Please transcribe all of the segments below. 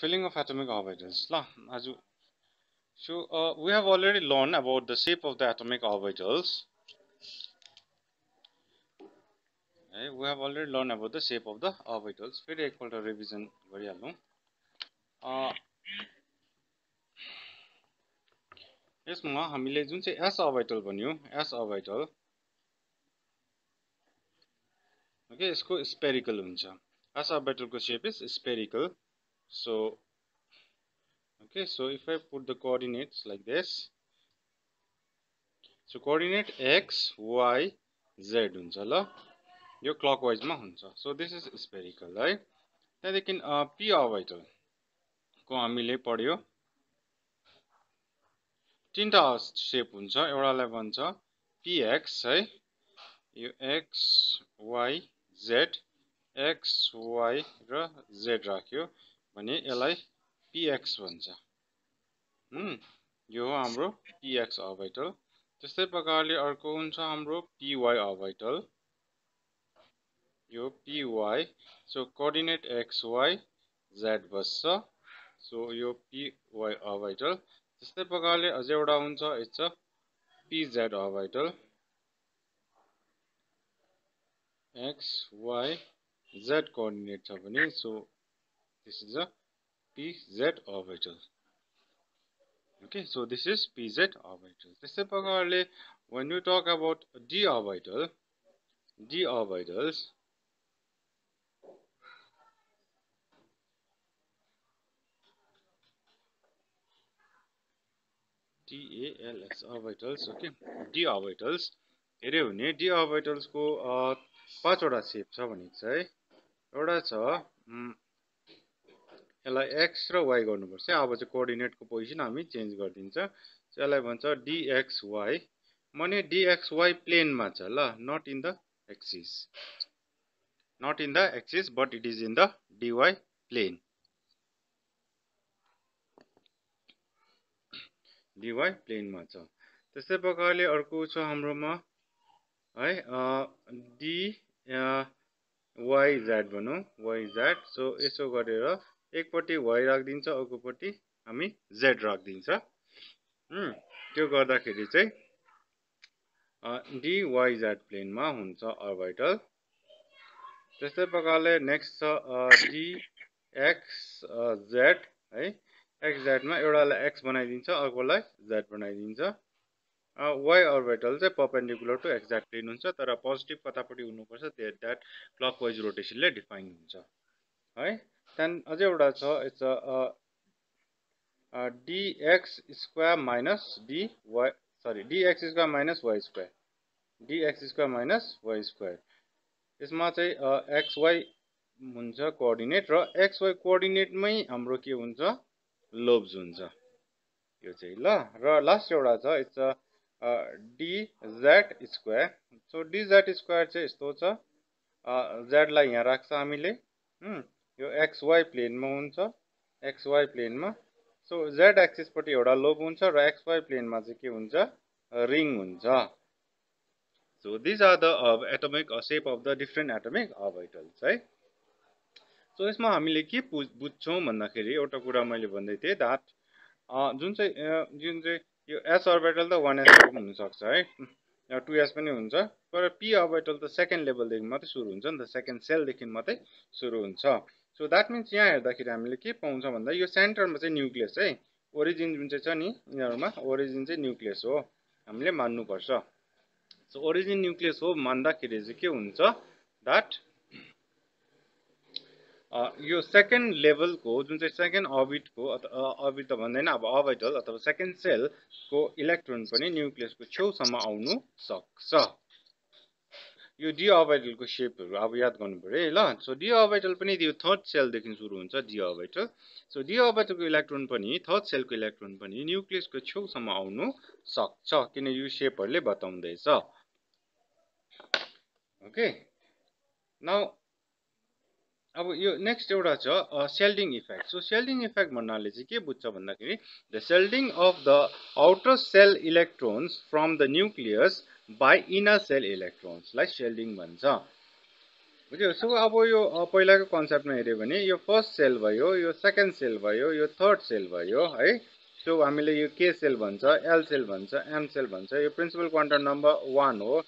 filling of atomic orbitals ल so we have already learned about the shape of the atomic orbitals okay, we have already learned about the shape of the orbitals फेरि एकपल्ट revision गरिहालौँ यसमा हामीले जुन चाहिँ S orbital भन्यो S orbital okay यसको spherical S orbital ko shape is spherical so okay so if I put the coordinates like this so coordinate x y z हुन्छ ल यो क्लकवाइजमा हुन्छ सो दिस इज स्पेरिकल है त्यहाँदेखि P अर्बाइटलको हामीले पढ्यो तिनवटा सेप हुन्छ एउटालाई भन्छ पिएक्स है यो X Y Z X Y र जेड राख्यो भने यसलाई पिएक्स भन्छ यो हो हाम्रो पिएक्स अभाइटल त्यस्तै प्रकारले अर्को हुन्छ हाम्रो पिवाई अभाइटल यो P Y so coordinate X Y Z बस्छ सो यो पिवाई अभाइटल त्यस्तै प्रकारले अझै एउटा हुन्छ it's a P Z orbital X Y Z coordinate छ भने so This is a pz orbital. Okay, so this is pz orbital. is probably when you talk about d orbital, d orbitals, d a l s orbitals, okay, d orbitals हेऱ्यो भने D अर्बिटल्सको पाँचवटा सेप छ भनेको छ है एउटा छ यसलाई एक्स र वाइ गर्नुपर्छ अब चाहिँ कोअर्डिनेटको पोजिसन हामी चेन्ज गरिदिन्छ यसलाई भन्छ डिएक्सवाई माने डिएक्सवाई प्लेनमा छ ल not in the axis not in the axis but it is in the D Y plane D Y प्लेनमा छ त्यस्तै प्रकारले अर्को छ हाम्रोमा है डी जेड भनौँ वाइ जेड सो यसो गरेर एकपट्टि वाइ राखिदिन्छ अर्कोपट्टि हामी जेड राखिदिन्छ त्यो गर्दाखेरि चाहिँ डिवाइजेड प्लेनमा हुन्छ अर्बाइटल त्यस्तै प्रकारले नेक्स्ट छ डिएक्स जेड है एक्स जेडमा एउटालाई एक्स बनाइदिन्छ अर्कोलाई जेड बनाइदिन्छ वाइ अर्बाइटल चाहिँ पर्पेन्डिकुलर टु एक्ज्याक्ट प्लेन हुन्छ तर पोजिटिभ कतापट्टि हुनुपर्छ त्यो द्याट क्लक वाइज रोटेसनले डिफाइन हुन्छ है त्यहाँदेखि अझै एउटा छ it's D X square minus D Y sorry D X square minus Y square D X square minus Y square यसमा चाहिँ एक्सवाई हुन्छ कोअर्डिनेट र एक्सवाई कोअर्डिनेटमै हाम्रो के हुन्छ लोब्स हुन्छ यो चाहिँ ल र लास्ट एउटा छ it's D Z square so D Z square चाहिँ यस्तो छ जेडलाई यहाँ राख्छ हामीले यो एक्सवाई प्लेनमा हुन्छ एक्सवाई प्लेनमा सो जेड एक्सिसपट्टि एउटा लोब हुन्छ र एक्सवाई प्लेनमा चाहिँ के हुन्छ रिङ हुन्छ so these are the atomic shape of the different atomic orbitals है सो यसमा हामीले के बुझ्छौँ भन्दाखेरि एउटा कुरा मैले भन्दै थिएँ द्याट uh, जुन चाहिँ uh, जुन चाहिँ यो एस अर्बाइटल त वान एस हुनसक्छ है टु एस पनि हुन्छ तर पी अर्बाइटल त सेकेन्ड लेभलदेखि मात्रै सुरु हुन्छ नि त सेकेन्ड सेलदेखि मात्रै सुरु हुन्छ सो द्याट मिन्स यहाँ हेर्दाखेरि हामीले के पाउँछ भन्दा यो सेन्टरमा चाहिँ न्युक्लियस है ओरिजिन जुन चाहिँ छ नि यिनीहरूमा ओरिजिन चाहिँ न्युक्लियस हो हामीले मान्नुपर्छ सो ओरिजिन न्युक्लियस हो मान्दाखेरि चाहिँ के हुन्छ द्याट यो सेकेन्ड लेभलको जुन चाहिँ सेकेन्ड अबिटको अथवा अबिट त भन्दैन अब अबिटल अथवा सेकेन्ड सेलको इलेक्ट्रोन पनि न्युक्लियसको छेउसम्म आउनु सक्छ यो डी अभाइटलको सेपहरू अब याद गर्नु पऱ्यो है ल सो डी अभाइटल पनि यो थर्ड सेलदेखि सुरु हुन्छ डी अभाइटल सो डी अभाइटलको इलेक्ट्रोन पनि थर्ड सेलको इलेक्ट्रोन पनि न्युक्लियसको छेउसम्म आउनु सक्छ किन यो सेपहरूले बताउँदैछ ओके न अब यो नेक्स्ट एउटा छ shielding effect so shielding effect भन्नाले चाहिँ के बुझ्छ भन्दाखेरि the shielding of the outer shell electrons from the nucleus by inner shell इलेक्ट्रोन्सलाई सेल्डिङ भन्छ बुझ्यो सो अब यो पहिलाको कन्सेप्टमा हेऱ्यो भने यो फर्स्ट सेल भयो यो सेकेन्ड सेल भयो यो थर्ड सेल भयो है सो हामीले यो के सेल भन्छ एल सेल भन्छ एम सेल भन्छ यो प्रिन्सिपल क्वान्टम नम्बर वान हो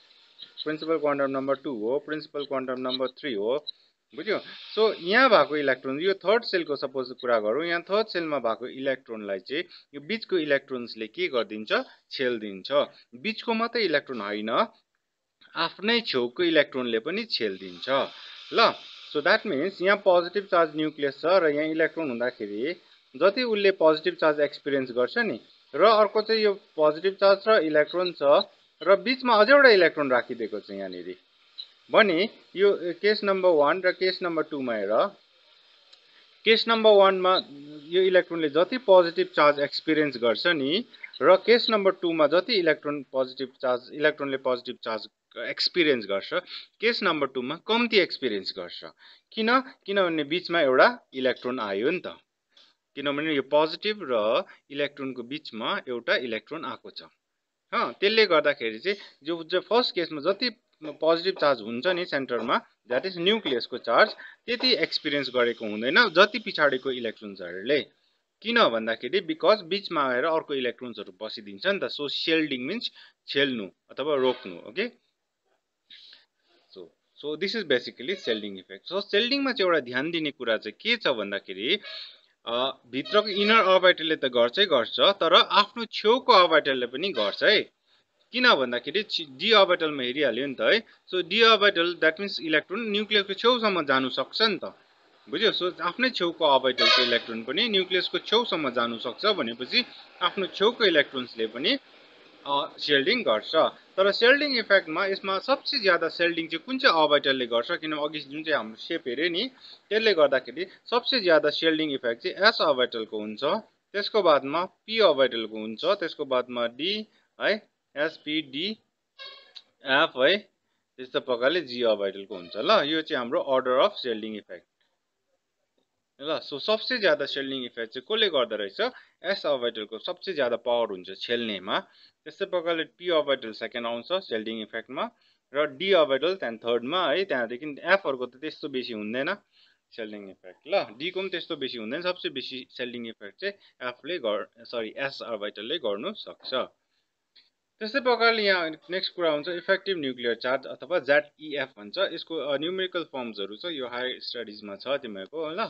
प्रिन्सिपल क्वान्टम नम्बर टू हो प्रिन्सिपल क्वान्टम नम्बर थ्री हो बुझ्यो सो यहाँ भएको इलेक्ट्रोन यो थर्ड सेलको सपोज कुरा गरौँ यहाँ थर्ड सेलमा भएको इलेक्ट्रोनलाई चाहिँ यो बिचको इलेक्ट्रोन्सले के गरिदिन्छ छेलिदिन्छ बिचको मात्रै इलेक्ट्रोन होइन आफ्नै छेउको इलेक्ट्रोनले पनि छेलिदिन्छ ल सो द्याट मिन्स यहाँ पोजिटिभ चार्ज न्युक्लियस छ र यहाँ इलेक्ट्रोन हुँदाखेरि जति उसले पोजिटिभ चार्ज एक्सपिरियन्स गर्छ नि र अर्को चाहिँ यो पोजिटिभ चार्ज र इलेक्ट्रोन छ र बिचमा अझै एउटा इलेक्ट्रोन राखिदिएको छ यहाँनिर भने यो केस नम्बर वान र केस नम्बर टूमा हेर केस नम्बर वानमा यो इलेक्ट्रोनले जति पोजिटिभ चार्ज एक्सपिरियन्स गर्छ नि र केस नम्बर टूमा जति इलेक्ट्रोन पोजिटिभ चार्ज इलेक्ट्रोनले पोजिटिभ चार्ज एक्सपिरियन्स गर्छ केस नम्बर टूमा कम्ती एक्सपिरियन्स गर्छ किन किनभने बिचमा एउटा इलेक्ट्रोन आयो नि त किनभने यो पोजिटिभ र इलेक्ट्रोनको बिचमा एउटा इलेक्ट्रोन आएको छ हँ त्यसले गर्दाखेरि चाहिँ जो जो फर्स्ट केसमा जति पोजिटिभ चार्ज हुन्छ नि सेन्टरमा द्याट इज न्युक्लियसको चार्ज त्यति एक्सपिरियन्स गरेको हुँदैन जति पछाडिको इलेक्ट्रोन्सहरूले किन भन्दाखेरि बिकज बिचमा आएर अर्को इलेक्ट्रोन्सहरू बसिदिन्छ नि त सो सेल्डिङ मिन्स छेल्नु अथवा रोक्नु okay so so this is basically shielding effect so सेल्डिङमा चाहिँ एउटा ध्यान दिने कुरा चाहिँ के छ भन्दाखेरि भित्रको इनर अबाइटरले त गर्छै गर्छ तर आफ्नो छेउको अबाइटरले पनि गर्छ है किन भन्दाखेरि डी अबाइटलमा हेरिहाल्यो नि त है so D orbital that means electron न्युक्लियसको छेउसम्म जानु सक्छ नि त बुझ्यो सो आफ्नै छेउको अबाइटलको इलेक्ट्रोन पनि न्युक्लियसको छेउसम्म जानु सक्छ भनेपछि आफ्नो छेउको इलेक्ट्रोन्सले पनि सेल्डिङ गर्छ तर सेल्डिङ इफेक्टमा यसमा सबसे ज्यादा सेल्डिङ चाहिँ कुन चाहिँ अबाइटलले गर्छ किनभने अघि जुन चाहिँ हाम्रो सेप हेऱ्यो नि त्यसले गर्दाखेरि सबसे ज्यादा सेल्डिङ इफेक्ट चाहिँ एस अबाइटलको हुन्छ त्यसको बादमा पी अबाइटलको हुन्छ त्यसको बादमा डी है एसपिडिएफ है त्यस्तो प्रकारले जी अभाइडलको हुन्छ ल यो चाहिँ हाम्रो अर्डर अफ सेल्डिङ इफेक्ट ल सो सबसे ज्यादा सेल्डिङ इफेक्ट चाहिँ कसले गर्दोरहेछ रहेछ एस अभाइटलको सबसे ज्यादा पावर हुन्छ छेल्नेमा त्यस्तै प्रकारले पी अभाइटल सेकेन्ड आउँछ सेल्डिङ इफेक्टमा र डी अभाइडल त्यहाँदेखि थर्डमा है त्यहाँदेखि एफहरूको त त्यस्तो बेसी हुँदैन सेल्डिङ इफेक्ट ल डीको पनि त्यस्तो बेसी हुँदैन सबसे बेसी सेल्डिङ इफेक्ट चाहिँ एफले गर् सरी एस अभाइटलले गर्नु सक्छ त्यस्तै प्रकारले यहाँ नेक्स्ट कुरा हुन्छ इफेक्टिभ न्युक्लियर चार्ज अथवा इएफ e भन्छ यसको न्युमेरिकल फर्म्सहरू छ यो हायर स्टडिजमा छ तिमीहरूको ल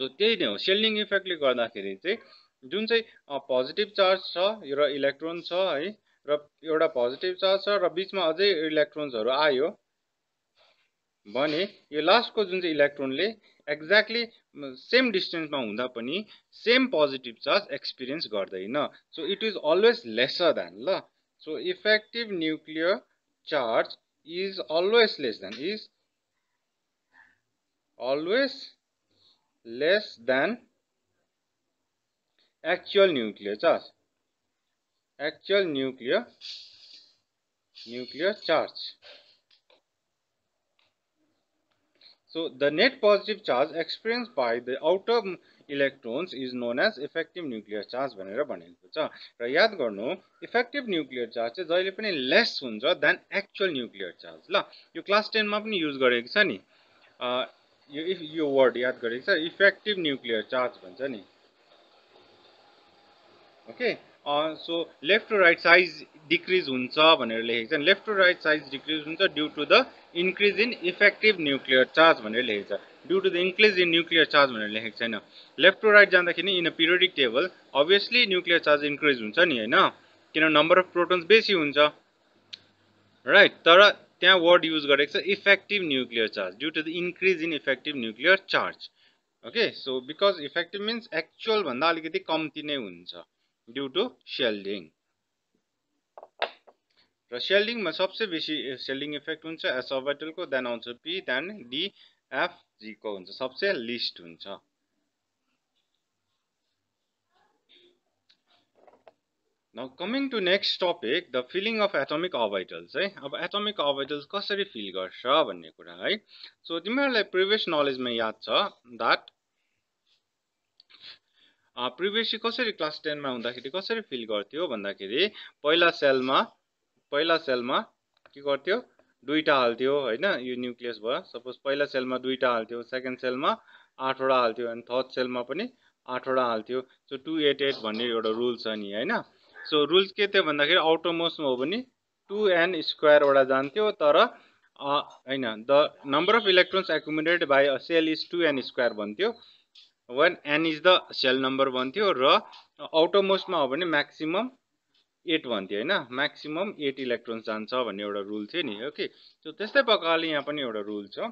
सो त्यही नै हो सेलिङ इफेक्टले गर्दाखेरि चाहिँ जुन चाहिँ पोजिटिभ चार्ज छ र इलेक्ट्रोन छ है र एउटा पोजिटिभ चार्ज छ र बिचमा अझै इलेक्ट्रोन्सहरू आयो भने यो लास्टको जुन चाहिँ इलेक्ट्रोनले एक्जैक्टली सेम डिस्टेंस में होता सेम पॉजिटिव चार्ज एक्सपीरियंस गर्दैन so it is always lesser than ल so effective nuclear charge is always less than is always less than actual nuclear charge actual nuclear nuclear charge So the net positive charge experienced by the outer electrons is known as effective nuclear charge भनेर भनेको छ र याद गर्नु effective nuclear charge चाहिँ जहिले less हुन्छ than actual nuclear charge ल यो class 10 पनि युज गरेको छ नि यो यो वर्ड याद गरेको छ effective nuclear charge भन्छ नि okay so left to right size decrease हुन्छ भनेर लेखेको छ left to right size decrease हुन्छ due to the increase in effective nuclear charge भनेर लेखेको छ due to the increase in nuclear charge भनेर लेखेको छैन लेफ्ट टु राइट जाँदाखेरि in a periodic table obviously nuclear charge increase हुन्छ नि होइन किन नम्बर अफ प्रोटोन्स बेसी हुन्छ राइट तर त्यहाँ वर्ड युज गरेको छ effective nuclear charge due to the increase in effective nuclear charge okay so because effective means एक्चुअलभन्दा अलिकति कम्ती नै हुन्छ ड्यु टु सेल्डिङ र सेल्डिङमा सबसे बेसी सेल्डिङ इफेक्ट हुन्छ सबटलको देन आउँछ पी देन डी एफ हुन्छ सबसे लिस्ट हुन्छ न coming to next topic the filling of atomic orbitals है अब एटोमिक अभाइटल्स कसरी फिल गर्छ भन्ने कुरा है सो तिमीहरूलाई प्रिभियस नलेजमा याद छ द्याट प्रिभियसली कसरी क्लास टेनमा हुँदाखेरि कसरी फिल गर्थ्यो भन्दाखेरि पहिला सेलमा पहिला सेलमा के गर्थ्यो दुईवटा हाल्थ्यो होइन यो न्युक्लियस भयो सपोज पहिला सेलमा दुईवटा हाल्थ्यो सेकेन्ड सेलमा आठवटा हाल्थ्यो अनि थर्ड सेलमा पनि आठवटा हाल्थ्यो सो टु एट एट भन्ने एउटा रुल छ नि होइन सो रुल्स के थियो भन्दाखेरि आउटोमोस्टमा हो भने टु एन स्क्वायरवटा जान्थ्यो तर होइन the number of electrons accumulated by a shell is two n square भन्थ्यो one n is the shell number भन्थ्यो र आउटोमोस्टमा हो भने म्याक्सिमम एट भन्थ्यो होइन म्याक्सिमम एट इलेक्ट्रोन्स जान्छ भन्ने एउटा रुल थियो नि ओके सो त्यस्तै प्रकारले यहाँ पनि एउटा रुल छ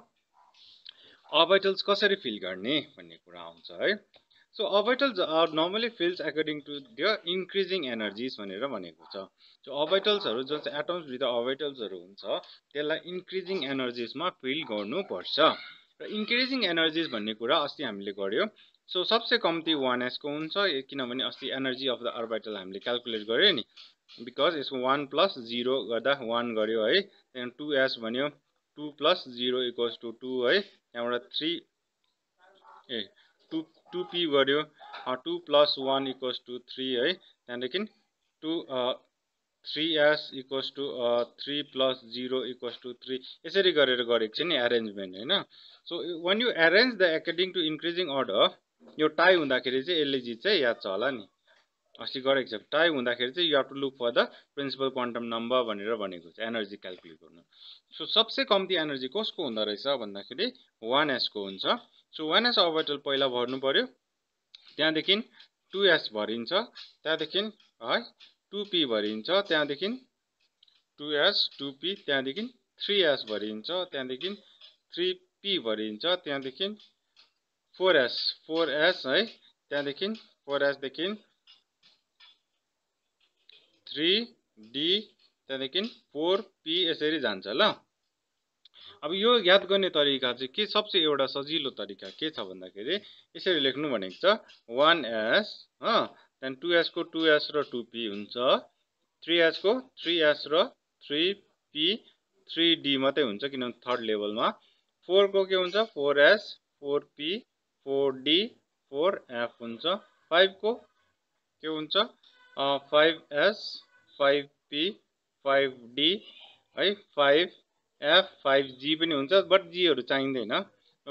अभाइटल्स कसरी फिल गर्ने भन्ने कुरा आउँछ है so orbitals are normally fills according to the increasing energies भनेर भनेको छ सो अबाइटल्सहरू जुन चाहिँ एटम्सभित्र अभाइटल्सहरू हुन्छ त्यसलाई इन्क्रिजिङ एनर्जिजमा फिल गर्नुपर्छ र इन्क्रिजिङ एनर्जिज भन्ने कुरा अस्ति हामीले गऱ्यो सो सबसे कम्ती वान एसको हुन्छ किनभने अस्ति एनर्जी अफ द अर्बाइटल हामीले क्यालकुलेट गऱ्यो नि बिकज यसको वान प्लस जिरो गर्दा वान गऱ्यो है त्यहाँदेखि टु एस भन्यो two plus zero equals to two है त्यहाँबाट three a two two P गऱ्यो two plus one equals to three है त्यहाँदेखि to three S equals to three plus zero equals to three यसरी गरेर गरेको छ नि एरेन्जमेन्ट होइन so when you arrange the according to increasing order यो टाई हुँदाखेरि चाहिँ यसले जित e चाहिँ याद छ होला नि अस्ति गरेको छ टाई हुँदाखेरि चाहिँ you to look for the principal quantum number भनेर भनेको छ एनर्जी क्यालकुलेट गर्नु सो सबसे कम्ती एनर्जी कसको हुँदो रहेछ भन्दाखेरि वान एसको हुन्छ सो वान एस अर्बिटल पहिला भर्नु पऱ्यो त्यहाँदेखि टु एस भरिन्छ त्यहाँदेखि है टु पी भरिन्छ त्यहाँदेखि टु एस टु पी त्यहाँदेखि थ्री एस भरिन्छ त्यहाँदेखि थ्री पी भरिन्छ त्यहाँदेखि फोर एस फोर एस है त्यहाँदेखि फोर एसदेखि थ्री डी त्यहाँदेखि फोर पी यसरी जान्छ ल अब यो याद गर्ने तरिका चाहिँ के सबसे एउटा सजिलो तरिका के छ भन्दाखेरि यसरी लेख्नु भनेको छ वान एस हो त्यहाँदेखि टु एचको टु एस र टु पी हुन्छ थ्री एचको थ्री एस र थ्री पी थ्री डी मात्रै हुन्छ किनभने थर्ड लेभलमा फोरको के हुन्छ four S four P four D four F हुन्छ फाइभको के हुन्छ five S five P five D है फाइभ एफ फाइभ जी पनि हुन्छ बट जीहरू चाहिँदैन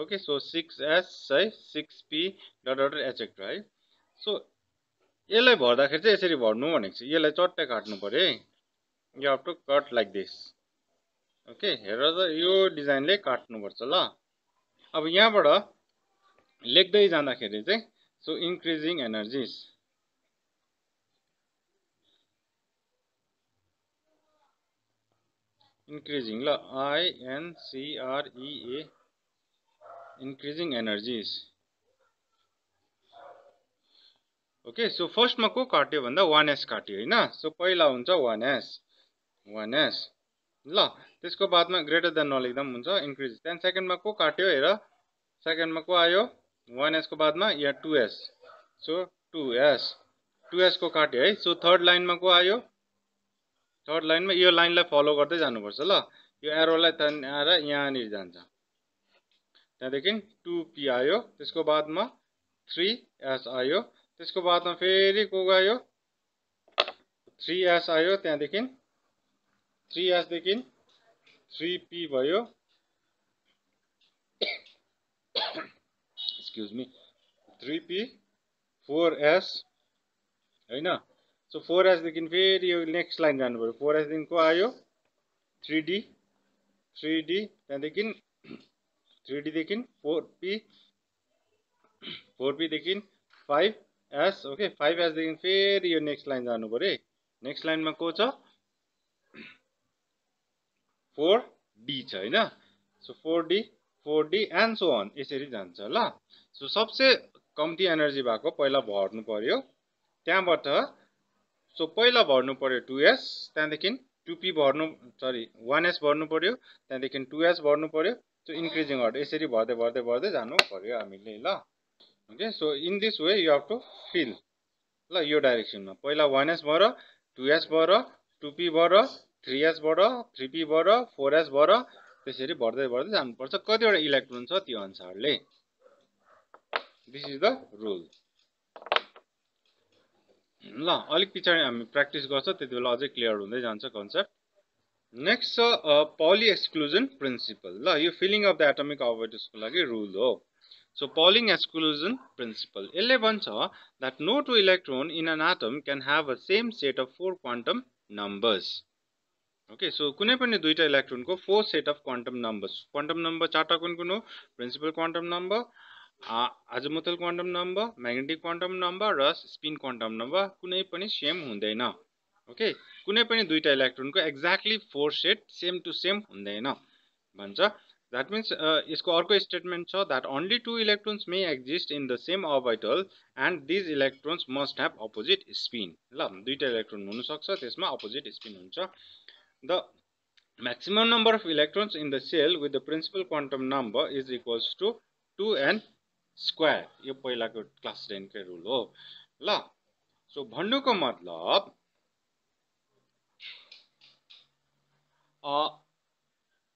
ओके सो सिक्स एस है six P dot dot etcetera है सो यसलाई भर्दाखेरि चाहिँ यसरी भर्नु भनेको छ यसलाई चट्टै काट्नु पऱ्यो है यो have to cut like this okay हेरेर त यो डिजाइनले काट्नुपर्छ ल अब यहाँबाट लेख्दै जाँदाखेरि चाहिँ सो इन्क्रिजिङ एनर्जिस इन्क्रिजिङ ल I N C R E A increasing energies okay so फर्स्टमा को काट्यो भन्दा वान एस काट्यो होइन सो पहिला हुन्छ वान एस वान एस ल त्यसको बादमा ग्रेटर देन नलेख्दा एकदम हुन्छ इन्क्रिज त्यहाँदेखि सेकेन्डमा को काट्यो हेर सेकेन्डमा को आयो वान एसको बादमा या two S so two S two एसको काट्यो है सो थर्ड लाइनमा को आयो थर्ड लाइनमा यो लाइनलाई फलो गर्दै जानुपर्छ ल यो एरोलाई त्यहाँदेखि आएर यहाँनिर जान्छ त्यहाँदेखि टु पी आयो त्यसको बादमा थ्री एस आयो त्यसको बादमा फिर को गयो थ्री एस आयो त्यहाँदेखि थ्री देखि थ्री पी भो excuse me three P four S है सो फोर देखि फिर यो नेक्स्ट लाइन जानू फोर एस देखो आयो थ्री डी थ्री डी त्यहाँदेखि थ्री देखि फोर पी फोर देखि फाइव एस ओके फाइभ एसदेखि फेरि यो नेक्स्ट लाइन जानु पऱ्यो है नेक्स्ट लाइनमा को छ फोर डी छ होइन so four D four D and so on यसरी जान्छ ल सो सबसे कम्ती एनर्जी भएको पहिला भर्नु पऱ्यो त्यहाँबाट सो पहिला भर्नु पऱ्यो टु एस त्यहाँदेखि टु भर्नु सरी वान एस भर्नु पऱ्यो त्यहाँदेखि टु एस भर्नु पऱ्यो सो इन्क्रिजिङ अर्डर यसरी भर्दै भर्दै भर्दै जानु पऱ्यो हामीले ल okay so in this way you have to fill ल यो डाइरेक्सनमा पहिला वान एसबाट टु एसबाट टु पीबाट थ्री एसबाट थ्री पीबाट फोर एसबाट त्यसरी भर्दै भर्दै जानुपर्छ कतिवटा इलेक्ट्रोन छ त्यो अनुसारले दिस इज द रुल ल अलिक पछाडि हामी प्र्याक्टिस गर्छ त्यति बेला अझै क्लियर हुँदै जान्छ कन्सेप्ट नेक्स्ट छ पोली एक्सक्लुजन प्रिन्सिपल ल यो फिलिङ अफ द एटमिक अवेटर्सको लागि रुल हो सो पलिङ एक्सक्लुजन प्रिन्सिपल यसले भन्छ that no two electron in an atom can have a same set of four quantum numbers okay so कुनै पनि दुईवटा इलेक्ट्रोनको four set of quantum numbers quantum number चारवटा कुन कुन हो principal quantum number azimuthal quantum number magnetic quantum number र spin quantum number कुनै पनि सेम हुँदैन ओके कुनै पनि दुईवटा इलेक्ट्रोनको exactly four set same to same हुँदैन भन्छ That means और uh, कोई statement show that only two electrons may exist in the same orbital and these electrons must have opposite spin. ल दुईटा नून हुन सक्छ इसमें अपोजिट स्पिन हुन्छ The maximum number of electrons in the shell with the principal quantum number is equals to 2n square. यो पहिलाको class 10 कै rule हो ल सो भन्नुको मतलब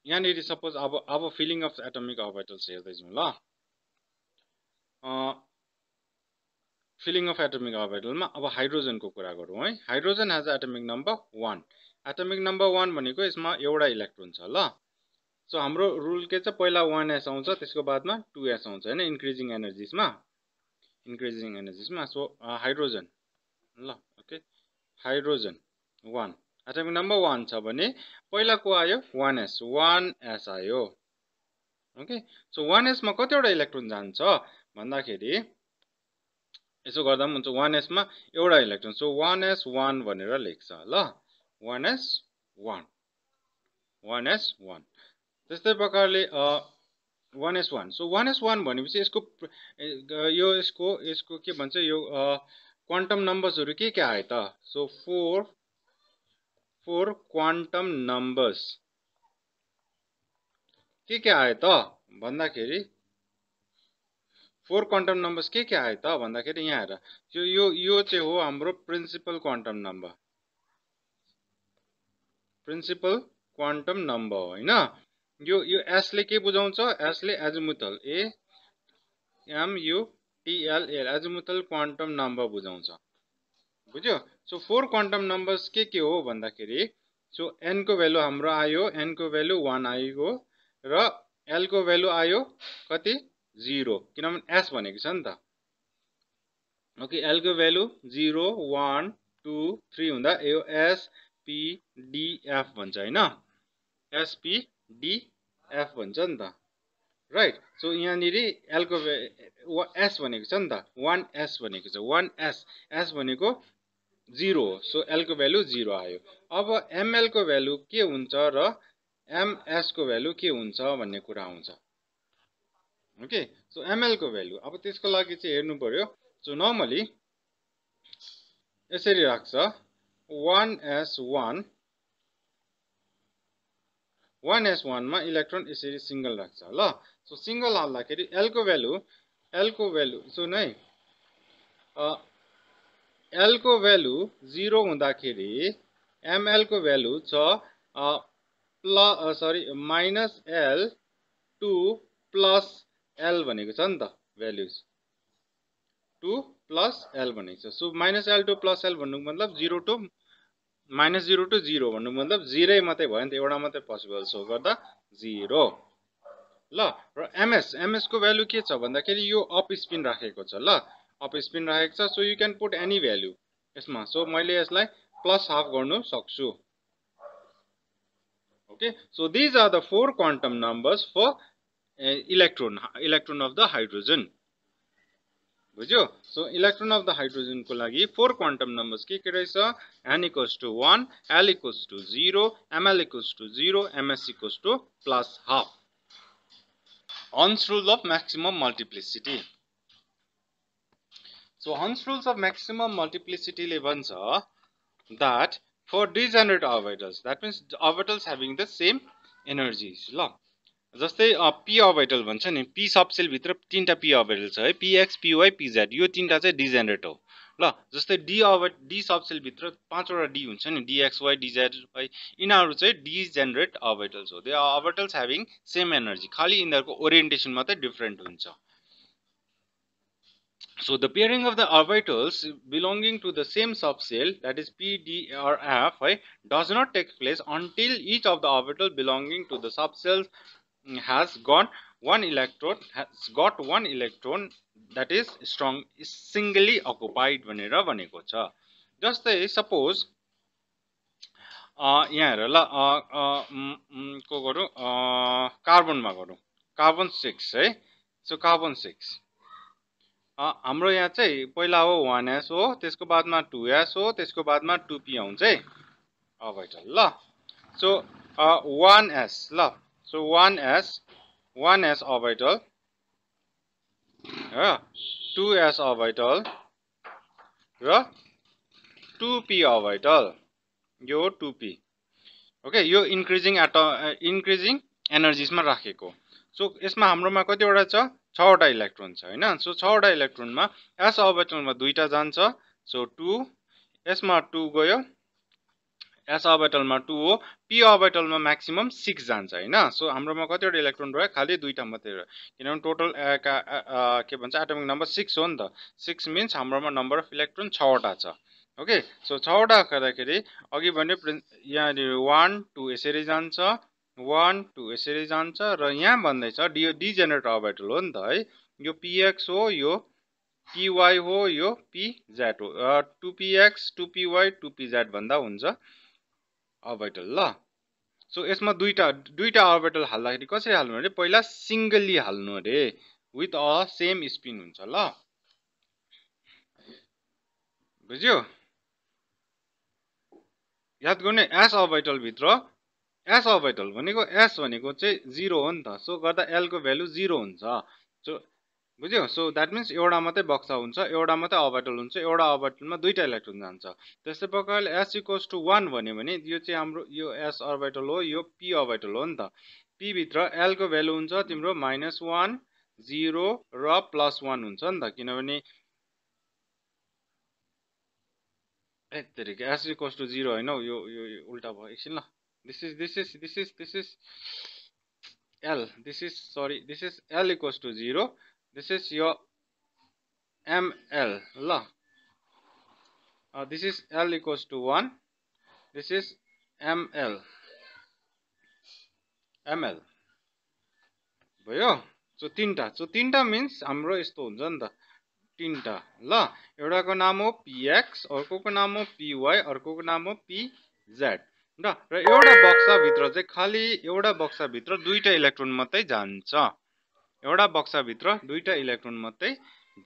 यहाँनिर सपोज अब अब फिलिङ अफ एटोमिक अर्बिटल्स हेर्दैछौँ ल फिलिङ अफ एटोमिक अर्बिटलमा अब हाइड्रोजनको कुरा गरौँ है hydrogen has atomic number one atomic number one भनेको यसमा एउटा इलेक्ट्रोन छ ल सो हाम्रो रुल के छ पहिला वान एस आउँछ त्यसको बादमा टु एस आउँछ होइन इन्क्रिजिङ एनर्जिसमा इन्क्रिजिङ एनर्जिसमा सो हाइड्रोजन ल okay hydrogen one atomic number one छ भने पहिला को आयो वान एस वान एस आयो ओके सो वान एसमा कतिवटा इलेक्ट्रोन जान्छ भन्दाखेरि यसो गर्दा पनि हुन्छ वान एसमा एउटा electron so one S one भनेर लेख्छ ल one S one one S one त्यस्तै प्रकारले one S one so one S one भनेपछि यसको यो यसको यसको के भन्छ यो क्वान्टम नम्बर्सहरू के के आयो त so four four quantum numbers के के आयो त भन्दाखेरि फोर क्वान्टम नम्बर्स के के आयो त भन्दाखेरि यहाँ हेर यो यो यो चाहिँ हो हाम्रो principal quantum number principal quantum number हो होइन यो यो एसले के बुझाउँछ एसले azimuthal uh um azimuthal quantum number बुझाउँछ बुझ्यो सो फोर क्वान्टम नम्बर्स के के हो भन्दाखेरि सो एनको भेल्यु हाम्रो आयो एनको भेल्यु वान आयो र एलको भेल्यु आयो कति जिरो किनभने एस भनेको छ नि त ओके एलको value zero one two three हुँदा यो एसपिडिएफ भन्छ होइन एसपिडिएफ भन्छ नि त राइट सो यहाँनिर एलको एस भनेको छ नि त वान एस भनेको छ वान एस एस भनेको जिरो हो सो एलको भ्यालु जिरो आयो अब एमएलको भ्यालु के हुन्छ र एमएसको भ्यालु के हुन्छ भन्ने कुरा आउँछ ओके सो एमएलको भ्यालु अब त्यसको लागि चाहिँ हेर्नु पऱ्यो सो नर्मली यसरी राख्छ one S one one S वानमा इलेक्ट्रोन यसरी सिङ्गल राख्छ ल सो सिङ्गल हाल्दाखेरि एलको भ्यालु एलको भ्यालु सो नै एल को भ्यालु जिरो हुँदाखेरि एमएलको भ्यालु छ प्ल sorry minus L to plus L भनेको छ नि त भ्याल्युज टु प्लस एल भनेको छ so minus L to plus L भन्नुको मतलब zero to minus zero to zero भन्नुको मतलब जिरै मात्रै भयो नि त एउटा मात्रै पोसिबल सो गर्दा जिरो ल र एमएस एमएसको भ्यालु के छ भन्दाखेरि यो अप स्पिन राखेको छ ल अफ स्पिन राखेको छ so you can put any value यसमा सो मैले यसलाई प्लस हाफ गर्नु सक्छु okay so these are the four quantum numbers for electron electron of the hydrogen बुझ्यो सो इलेक्ट्रोन अफ द हाइड्रोजनको लागि फोर क्वान्टम नम्बर्स के के रहेछ n equals to one L equals to zero ML equals to zero MS equals to plus half Hund's rule of maximum multiplicity so Hund's rules of maximum मल्टिप्लिसिटीले भन्छ that for degenerate orbitals that means orbitals having the same energies ल जस्तै P अभाइटल भन्छ नि P सबसेलभित्र तिनवटा P अभाइटल छ है px पिवाई PZ यो तिनवटा चाहिँ डिजेनरेट हो ल जस्तै डी अब डी सबसेलभित्र पाँचवटा डी हुन्छ नि डिएक्सवाई डिजेड वाई यिनीहरू चाहिँ डिजेनरेट अभाइटल्स हो they orbitals having same energy खालि यिनीहरूको ओरिएन्टेसन मात्रै डिफरेन्ट हुन्छ So the pairing of the orbitals belonging to the same subshell that is P, D or F right, does not take place until each of the orbital belonging to the subshell mm, has got one electron has got one electron that is strong singly occupied भनेर भनेको छ जस्तै suppose यहाँ हेर ल को गरौँ कार्बनमा गरौँ कार्बन सिक्स है So carbon six. हाम्रो यहाँ चाहिँ पहिला हो वान एस हो त्यसको बादमा टु एस हो त्यसको बादमा टु आउँछ है अब ल सो वान एस ल so one S one S orbital र टु एस अभाइटल र टु पी यो हो टु ओके यो इन्क्रिजिङ एट इन्क्रिजिङ एनर्जिसमा राखेको सो यसमा हाम्रोमा कतिवटा छ छवटा इलेक्ट्रोन छ होइन सो छवटा इलेक्ट्रोनमा एस अबेटलमा दुईवटा जान्छ सो टु यसमा टु गयो एस अबेटलमा टु हो पी अबेटलमा म्याक्सिमम् सिक्स जान्छ होइन सो हाम्रोमा कतिवटा इलेक्ट्रोन रह्यो खालि दुईवटा मात्रै रह्यो किनभने टोटल के भन्छ एटमिक नम्बर सिक्स हो नि त सिक्स मिन्स हाम्रोमा नम्बर अफ इलेक्ट्रोन छवटा छ ओके सो छवटा गर्दाखेरि अघि भन्यो यहाँनिर वान टू यसरी जान्छ वान टू यसरी जान्छ र यहाँ भन्दैछ यो डिजेनेरेट अर्बिटल हो नि त है यो पिएक्स हो यो पिवाई हो यो पिजेड हो टु पिएक्स टु भन्दा हुन्छ अर्बिटल ल सो यसमा दुईवटा दुईवटा अर्बिटल हाल्दाखेरि कसरी हाल्नु अरे पहिला सिङ्गल्ली हाल्नु अरे विथ अ सेम स्पिन हुन्छ ल बुझ्यो याद गर्ने एस अर्बिटलभित्र एस अभाइटल भनेको एस भनेको चाहिँ जिरो हो नि त सो गर्दा एलको भ्यालु जिरो हुन्छ सो बुझ्यो सो द्याट मिन्स एउटा मात्रै बक्सा हुन्छ एउटा मात्रै अभाइटल हुन्छ एउटा अभाइटलमा दुईवटा इलेक्ट्रोन जान्छ त्यस्तै प्रकारले एस इक्वल्स टु वान भन्यो भने यो चाहिँ हाम्रो यो एस अभाइटल हो यो पी अभाइटल हो नि त पीभित्र एलको भ्यालु हुन्छ तिम्रो माइनस वान जिरो र प्लस वान हुन्छ नि त किनभने एक तरिका एस इक्वल्स टु जिरो होइन यो उल्टा भयो एकछिन ल this is this is this is this is L this is sorry this is L equals to 0 this is your ML la uh, this is L equals to 1 this is ML ML भयो so तिनवटा so तिनवटा means हाम्रो यस्तो हुन्छ नि त तिनवटा ल एउटाको नाम हो पिएक्स अर्कोको नाम हो पिवाई अर्कोको नाम हो पिजेड ल र एउटा बक्साभित्र चाहिँ खालि एउटा बक्साभित्र दुईवटा इलेक्ट्रोन मात्रै जान्छ एउटा बक्साभित्र दुईवटा इलेक्ट्रोन मात्रै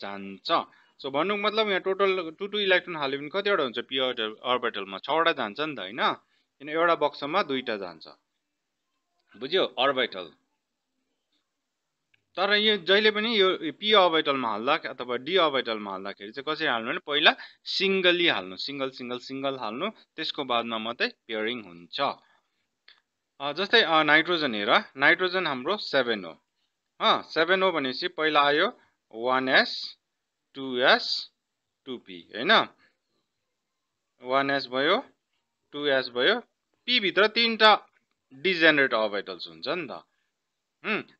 जान्छ सो भन्नुको मतलब यहाँ टोटल टु टु इलेक्ट्रोन हाल्यो भने कतिवटा हुन्छ पियर अर्बिटलमा छवटा जान्छ नि त होइन किन एउटा बक्समा दुईवटा जान्छ बुझ्यो अर्बिटल तर यो जहिले पनि यो पी अभोइटलमा हाल्दा अथवा डी अभोइटलमा हाल्दाखेरि चाहिँ कसरी हाल्नु भने पहिला सिङ्गली हाल्नु सिङ्गल सिङ्गल सिङ्गल हाल्नु त्यसको बादमा मात्रै पेयरिङ हुन्छ जस्तै नाइट्रोजन हेर नाइट्रोजन हाम्रो सेभेन हो सेभेन हो भनेपछि पहिला आयो one S two S two P होइन वान एस भयो टु एस भयो पीभित्र तिनवटा डिजेनरेट अभोइटल्स हुन्छ नि त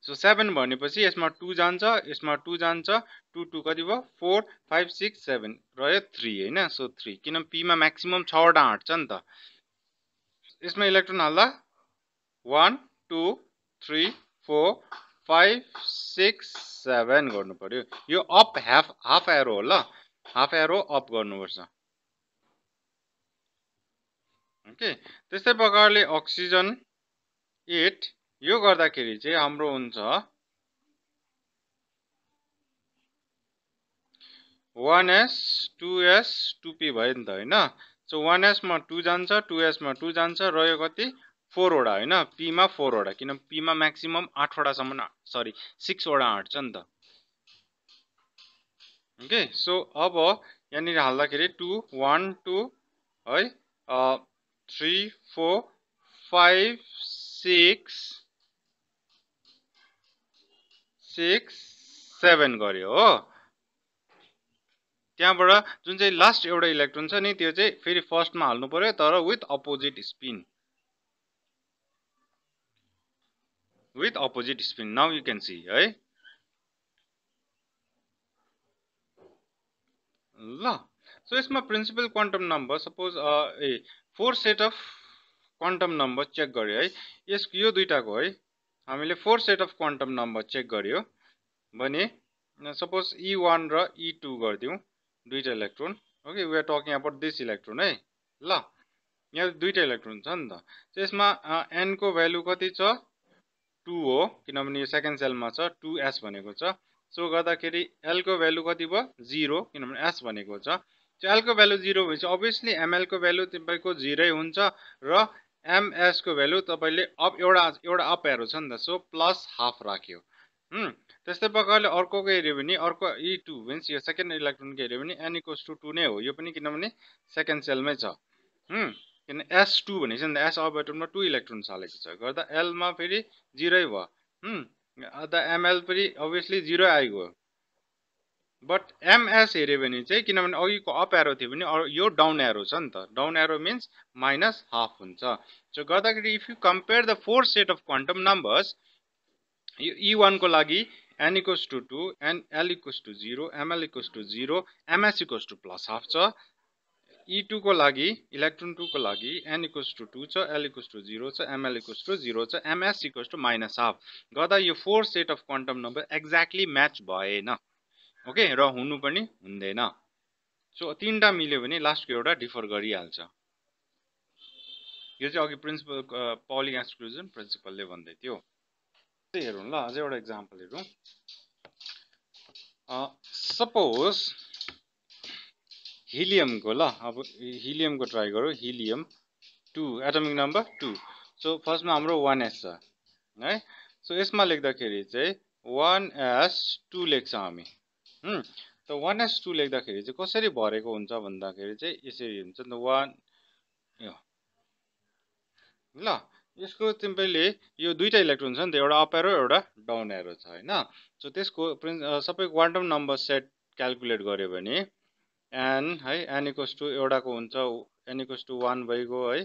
सो सेभेन भनेपछि यसमा टू जान्छ यसमा टू जान्छ टू टू कति भयो फोर फाइभ सिक्स सेभेन रह्यो थ्री होइन सो थ्री किनभने पीमा म्याक्सिमम् छवटा आँट्छ नि त यसमा इलेक्ट्रोन हाल्दा one two three four five six seven गर्नु पऱ्यो यो अप हाफ हाफ एरो हो ल हाफ एरो अप गर्नुपर्छ ओके त्यस्तै प्रकारले अक्सिजन एट यो गर्दाखेरि चाहिँ हाम्रो हुन्छ one S two S two P भयो नि त होइन सो वान एसमा टू जान्छ टु एसमा टू जान्छ र यो कति फोरवटा होइन पीमा फोरवटा किन पीमा म्याक्सिमम् आठवटासम्म सरी सिक्सवटा आँट्छ नि त ओके सो अब यहाँनिर हाल्दाखेरि टु वान टू है three four five six six seven गऱ्यो हो त्यहाँबाट जुन चाहिँ लास्ट एउटा इलेक्ट्रोन छ नि त्यो चाहिँ फेरि फर्स्टमा हाल्नु पऱ्यो तर with opposite spin with opposite spin now you can see है ल सो यसमा principal quantum number suppose a four set of quantum number check गऱ्यो है यस यो दुइटाको है हामीले four set of quantum number check गर्यो भने सपोज इ e वान र इ e टू गरिदिउँ दुईवटा electron okay we are talking about this electron है ल यहाँ दुईवटा इलेक्ट्रोन छ नि त यसमा एनको भ्यालु कति छ टू हो किनभने यो सेकेन्ड सेलमा छ टु एस भनेको छ सो गर्दाखेरि एलको भ्यालु कति भयो जिरो किनभने एस भनेको छ त्यो एलको भ्यालु जिरो भएपछि अभियसली एमएलको भ्यालु तपाईँको जिरै हुन्छ र एमएसको भ्यालु तपाईँले अप एउटा एउटा अप एरो छ नि त सो प्लस हाफ राख्यो त्यस्तै प्रकारले अर्कोको हेऱ्यो भने अर्को इ टू मिन्स यो सेकेन्ड इलेक्ट्रोनको हेऱ्यो भने एन इक्वल्स टू टू नै हो यो पनि किनभने सेकेन्ड सेलमै छ किन एस टू भनेको छ नि त एस अप एटममा टू इलेक्ट्रोन हालेको छ गर्दा एलमा फेरि जिरो भयो अन्त एमएल पनि अभियसली जिरो आइगयो बट एमएस हेऱ्यो भने चाहिँ किनभने अघिको अप एरो थियो भने यो डाउन एरो छ नि त down arrow means minus half हुन्छ सो गर्दाखेरि if you compare the four set of quantum numbers यो इ e वानको लागि N equals to two N L equals to zero ML equals to zero MS equals to plus half छ E e टूको लागि electron टूको लागि N equals to two छ L equals to zero छ ML equals to zero छ MS equals to minus half गर्दा यो four set of quantum number exactly match भएन ओके र हुनु पनि हुँदैन सो तिनवटा मिल्यो भने लास्टको एउटा डिफर गरिहाल्छ यो चाहिँ अघि प्रिन्सिपल पौलिङ एक्सक्लुजन प्रिन्सिपलले भन्दै थियो हेरौँ ल अझै एउटा इक्जाम्पल हेरौँ सपोज हिलियमको ल अब हिलियमको ट्राई गरौँ helium two atomic number two so फर्स्टमा हाम्रो वान एस छ है सो यसमा लेख्दाखेरि चाहिँ वान एस टू लेख्छ हामी त वान एस टू लेख्दाखेरि चाहिँ कसरी भरेको हुन्छ भन्दाखेरि चाहिँ यसरी हुन्छ नि त वान ल यसको सिम्पली यो दुईवटा इलेक्ट्रोन छ नि त एउटा अप एरो एउटा डाउन एरो छ होइन सो त्यसको सबै क्वान्टम नम्बर सेट क्यालकुलेट गऱ्यो भने एन है एन इक्वस टू एउटाको हुन्छ एन इक्वस टू वान भइगयो है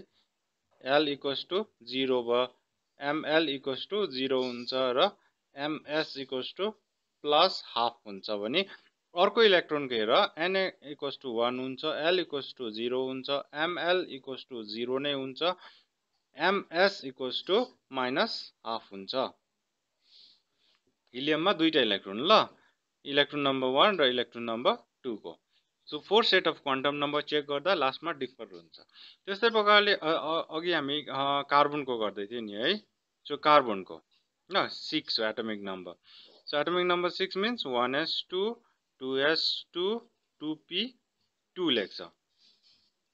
एल इक्वस टू जिरो भयो एमएल इक्वस टू जिरो हुन्छ र MS equals to plus half हुन्छ भने अर्को इलेक्ट्रोन गएर एनए इक्वस टू वान हुन्छ एल इक्वस टू जिरो हुन्छ एमएल इक्वस टू जिरो नै हुन्छ MS equals to minus half हुन्छ हिलियममा दुईवटा इलेक्ट्रोन ल इलेक्ट्रोन नम्बर वान र इलेक्ट्रोन नम्बर टूको so four set of quantum number check गर्दा लास्टमा डिफर हुन्छ त्यस्तै प्रकारले अघि हामी कार्बनको गर्दै थियौँ नि है सो कार्बनको ल सिक्स हो atomic number So atomic number 6 means 1s2, 2s2, 2p2 लेख्छ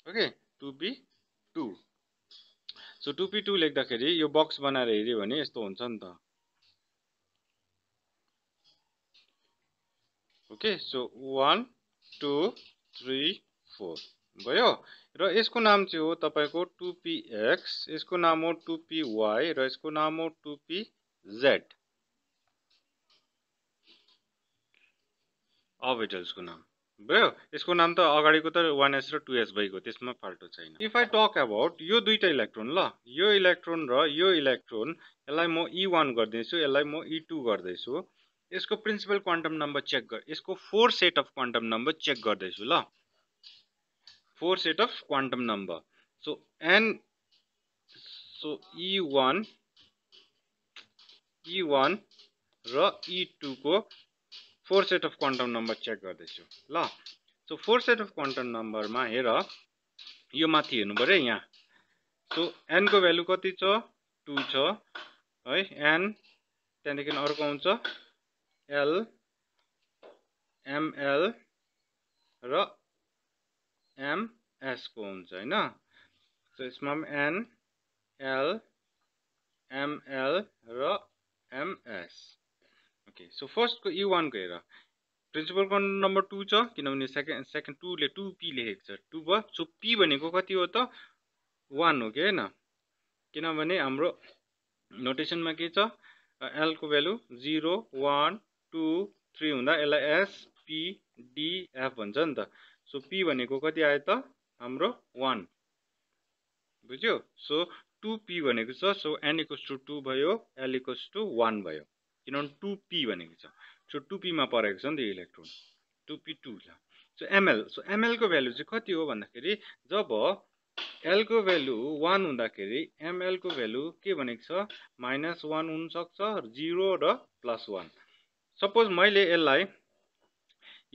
okay two P two so two P two लेख्दाखेरि यो बक्स बनाएर हेऱ्यो भने यस्तो हुन्छ नि त okay so one two three four भयो र यसको नाम चाहिँ हो तपाईँको टु यसको नाम हो टु पी र यसको नाम हो टु जेड अर्बिटल्सको नाम भयो यसको नाम त अगाडिको त वान एस र टु एस भइगयो त्यसमा फाल्टो छैन इफ आई टक अबाउट यो दुईवटा इलेक्ट्रोन ल यो इलेक्ट्रोन र यो इलेक्ट्रोन यसलाई म इ e वान गर्दैछु यसलाई म इ e टू गर्दैछु यसको प्रिन्सिपल क्वान्टम नम्बर चेक गर यसको four set of quantum number check गर्दैछु ल four set of quantum number so N so E one E one र इ e टूको four set of quantum number check गर्दैछु ल so four set of quantum नम्बरमा हेर यो माथि हेर्नु पऱ्यो यहाँ सो एनको भ्यालु कति छ टु छ है एन त्यहाँदेखि अर्को आउँछ एल एमएल र एमएसको हुन्छ होइन सो यसमा पनि एन एल एमएल र एमएस ओके सो फर्स्टको यु वानको हेर प्रिन्सिपल कन्ड नम्बर टू छ किनभने सेकेन्ड सेकेन्ड टूले टू पी लेखेको छ टू भयो सो पी भनेको कति हो त वान हो कि होइन किनभने हाम्रो नोटेसनमा के छ एलको value zero one two three हुँदा यसलाई एस पी एफ भन्छ नि त सो पी भनेको कति आयो त हाम्रो वान बुझ्यो सो टू पी भनेको छ so N equals to two भयो एल इक्वस टू वान भयो किनभने टु पी भनेको छ सो टु पीमा परेको छ नि त इलेक्ट्रोन टु पी टू छ सो एमएल सो एमएलको भ्यालु चाहिँ कति हो भन्दाखेरि जब एलको भ्यालु वान हुँदाखेरि एमएलको भ्यालु के भनेको छ माइनस वान हुनसक्छ जिरो र प्लस वान सपोज मैले यसलाई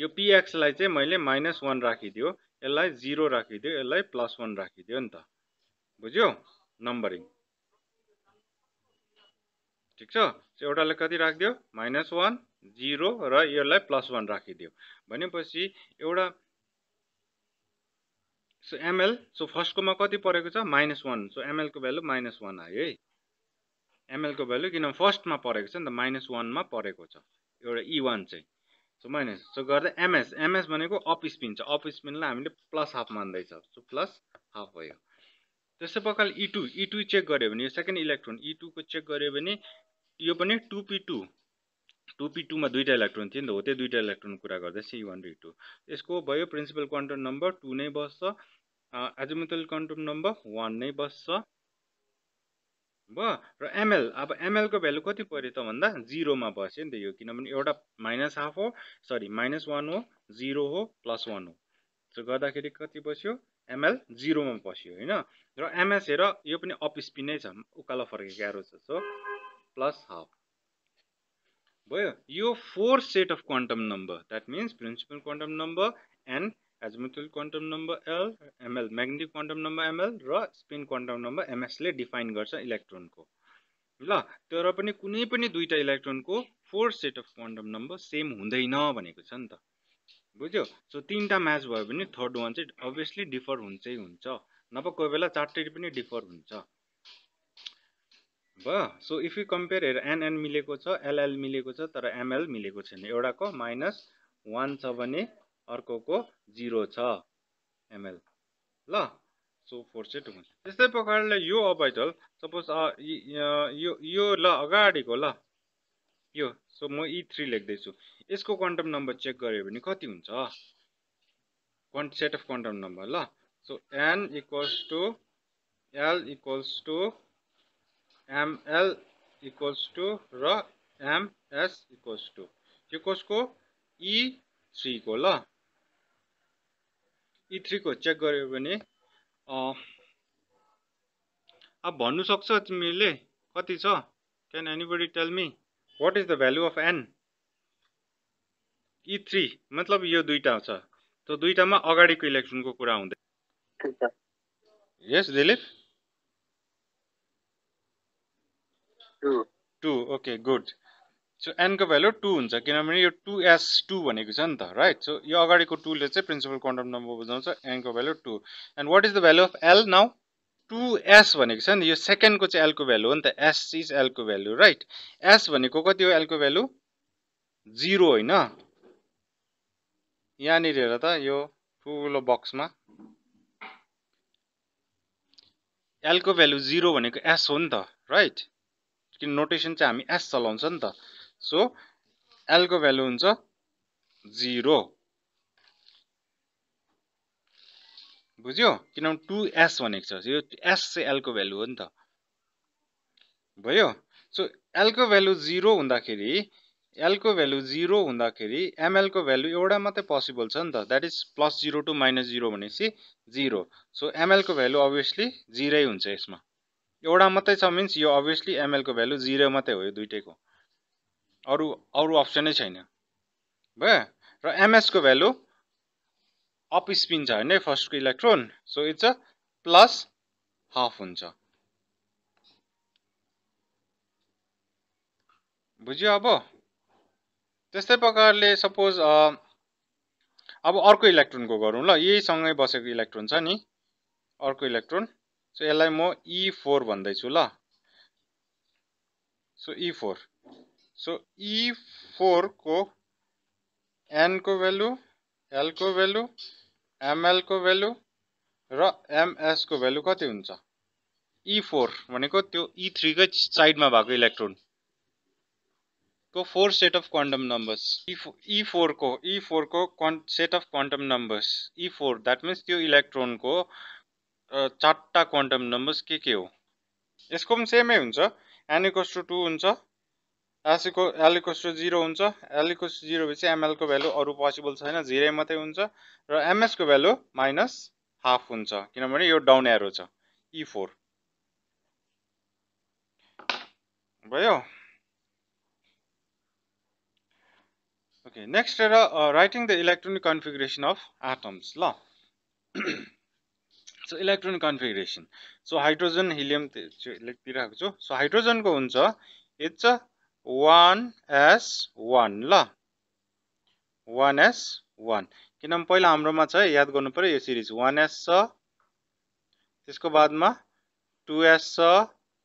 यो पिएक्सलाई चाहिँ मैले माइनस वान राखिदियो यसलाई जिरो राखिदियो यसलाई प्लस वान राखिदियो नि त बुझ्यो नम्बरिङ ठिक छ एउटालाई कति राखिदियो माइनस वान जिरो र यसलाई प्लस वान राखिदियो भनेपछि एउटा सो एमएल सो फर्स्टकोमा कति परेको छ माइनस वान सो एमएलको भ्यालु माइनस वान आयो है एमएलको भ्यालु किन फर्स्टमा परेको छ नि त माइनस वानमा परेको छ एउटा इ e वान चाहिँ सो माइनस सो गर्दा एमएस एमएस भनेको अप स्पिन छ अप स्पिनलाई हामीले प्लस हाफ मान्दैछ सो प्लस हाफ भयो त्यस्तै प्रकारले E two e E two check e गऱ्यो भने यो सेकेन्ड इलेक्ट्रोन इटुको चेक गऱ्यो भने यो पनि two P two two P टूमा दुईवटा इलेक्ट्रोन थियो नि त हो त्यही दुईवटा इलेक्ट्रोन कुरा गर्दा सी वान र टू यसको भयो प्रिन्सिपल क्वान्टम नम्बर टू नै बस्छ एजुमेटल क्वान्टम नम्बर वान नै बस्छ भयो र एमएल अब एमएलको भ्यालु कति पऱ्यो त भन्दा जिरोमा बस्यो नि त यो किनभने एउटा माइनस हाफ हो सरी माइनस वान हो जिरो हो प्लस वान हो त्यसो गर्दाखेरि कति बस्यो एमएल जिरोमा बस्यो होइन र एमएस हेर यो पनि अप स्पिन नै छ उकालो फर्केको एरो छ सो प्लस हाफ भयो यो four set of quantum number that means principal quantum number and azimuthal quantum number L ML magnetic quantum number ML र स्पिन क्वान्टम नम्बर एमएसले डिफाइन गर्छ इलेक्ट्रोनको ल तर पनि कुनै पनि दुईवटा इलेक्ट्रोनको four set of quantum number same हुँदैन भनेको छ नि त बुझ्यो सो तिनवटा म्याच भयो भने थर्ड वान चाहिँ अभियसली डिफर हुन्छै हुन्छ नभए कोही बेला चारटै पनि डिफर हुन्छ भयो सो इफ यु कम्पेयर हेर एनएन मिलेको छ एलएल मिलेको छ तर एमएल मिलेको छैन एउटाको माइनस वान छ भने अर्कोको जिरो छ एमएल ल सो फोर सेट हुन्छ त्यस्तै प्रकारले यो अभाइटल सपोज यो यो ल अगाडिको ल यो सो म यी थ्री लेख्दैछु यसको क्वान्टम नम्बर चेक गऱ्यो भने कति हुन्छ quantum set of quantum number ल so N equals to L equals to ML equals to र एमएस इक्वल्स टू यो कसको ई e थ्रीको ल ई थ्रीको चेक गऱ्यो भने अब भन्नु सक्छ तिमीले कति छ can anybody tell me what is the value of N E three मतलब यो दुईवटा छ त्यो दुईवटामा अगाडिको इलेक्ट्रोनको कुरा हुँदैन यस Dilip two okay good so एनको भ्यालु टू हुन्छ किनभने यो टु एस टू भनेको छ नि त राइट सो यो अगाडिको टूले चाहिँ प्रिन्सिपल क्वान्टम नम्बर बुझाउँछ एनको value two and what is the value of L now two S भनेको छ नि यो सेकेन्डको चाहिँ एलको भ्यालु हो नि त एस इज एलको भ्यालु राइट एस भनेको कति हो एलको भ्यालु जिरो होइन यहाँनिर हेर त यो ठुलो बक्समा एलको भ्यालु जिरो भनेको एस हो नि त राइट किन नोटेसन चाहिँ हामी एस चलाउँछ नि त सो एलको भ्यालु हुन्छ जिरो बुझ्यो किनभने टु एस भनेको छ यो एस चाहिँ एलको भ्यालु हो नि त भयो सो एलको भ्यालु जिरो हुँदाखेरि एलको भ्यालु जिरो हुँदाखेरि एमएलको भ्यालु एउटा मात्रै पोसिबल छ नि त that is plus zero to minus zero भनेपछि जिरो सो एमएलको भ्यालु अभियसली जिरै हुन्छ यसमा एउटा मात्रै छ मिन्स यो अभियसली एमएलको भ्यालु जिरो मात्रै हो यो दुइटैको अरू अरू अप्सनै छैन भयो र एमएसको भ्यालु अप स्पिन छ होइन फर्स्टको electron so it's a plus half हुन्छ बुझ्यो अब त्यस्तै प्रकारले सपोज अब अर्को इलेक्ट्रोनको गरौँ ल यहीसँगै बसेको इलेक्ट्रोन छ नि अर्को इलेक्ट्रोन सो यसलाई म इ e फोर भन्दैछु ल so E four so E फोरको एनको भेल्यु एलको भेल्यु एमएलको भेल्यु र एमएसको भेल्यु कति हुन्छ ई e फोर भनेको त्यो ई थ्रीकै साइडमा भएको इलेक्ट्रोन को four set of quantum numbers E फोरको ई फोरको quantum set of quantum numbers E four that means त्यो इलेक्ट्रोनको र चारवटा क्वान्टम नम्बर्स के के हो यसको पनि सेमै हुन्छ टु टू हुन्छ एसिको टु जिरो हुन्छ टु जिरो भएपछि एमएलको भ्यालु अरू पोसिबल छैन जिरै मात्रै हुन्छ र एमएसको भ्यालु माइनस हाफ हुन्छ किनभने यो डाउन एरो छ इ e फोर भयो ओके नेक्स्ट र writing the electronic configuration of atoms ल so electron configuration so hydrogen helium लेखिदिइरहेको छु सो हाइड्रोजनको हुन्छ इट्स वान एस वान ल वान एस वान किनभने पहिला हाम्रोमा छ याद गर्नु पऱ्यो यो सिरिज वान एस छ त्यसको बादमा टु एस छ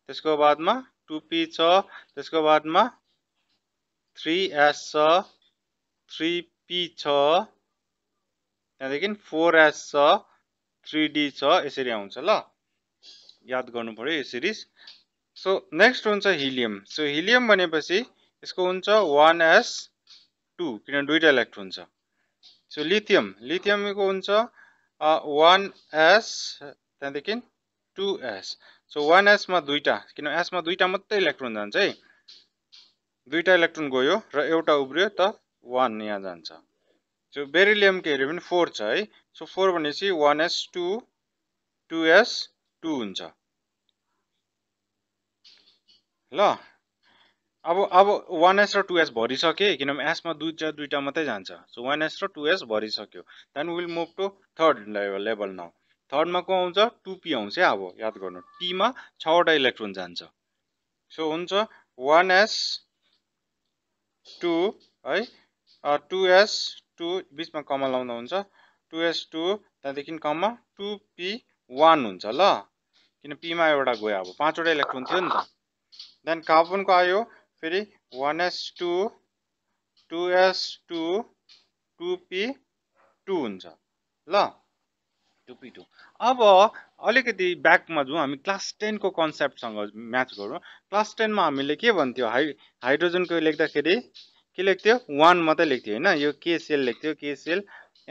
त्यसको बादमा टु छ त्यसको बादमा थ्री एस छ थ्री पी छ त्यहाँदेखि फोर एस छ थ्री डी छ यसरी आउँछ ल याद गर्नु पऱ्यो यो सिरिज सो नेक्स्ट हुन्छ हिलियम सो हिलियम भनेपछि यसको हुन्छ वान एस टू किनभने दुइटा इलेक्ट्रोन छ सो लिथियम लिथियमको हुन्छ वान एस त्यहाँदेखि टु एस सो वान एसमा दुईवटा किन एसमा दुईवटा मात्रै इलेक्ट्रोन जान्छ है दुईवटा इलेक्ट्रोन गयो र एउटा उब्रियो त वान यहाँ जान्छ सो बेरिलियमको हेऱ्यो भने फोर छ है सो फोर भनेपछि one S two two S two हुन्छ ल अब अब वान एस र टु एस भरिसके किनभने एसमा दुईवटा दुईवटा मात्रै जान्छ सो वान एस र टु एस भरिसक्यो then will move to third level level now थर्डमा को आउँछ टु आउँछ है अब याद गर्नु टीमा छवटा इलेक्ट्रोन जान्छ सो हुन्छ वान एस टु है टु एस टु बिचमा कमा लाउँदा हुन्छ टु एस टू त्यहाँदेखि कम टू पी वान हुन्छ ल किन पीमा एउटा गयो अब पाँचवटा इलेक्ट्रोन थियो नि त देन कार्बनको आयो फेरि one S two two S two two P two हुन्छ ल टुपी टू अब अलिकति ब्याकमा जाउँ हामी क्लास टेनको कन्सेप्टसँग म्याच गरौँ क्लास टेनमा हामीले के भन्थ्यो हाइ हाइड्रोजनको लेख्दाखेरि के लेख्थ्यो वान मात्रै लेख्थ्यो होइन यो के सेल लेख्थ्यो K shell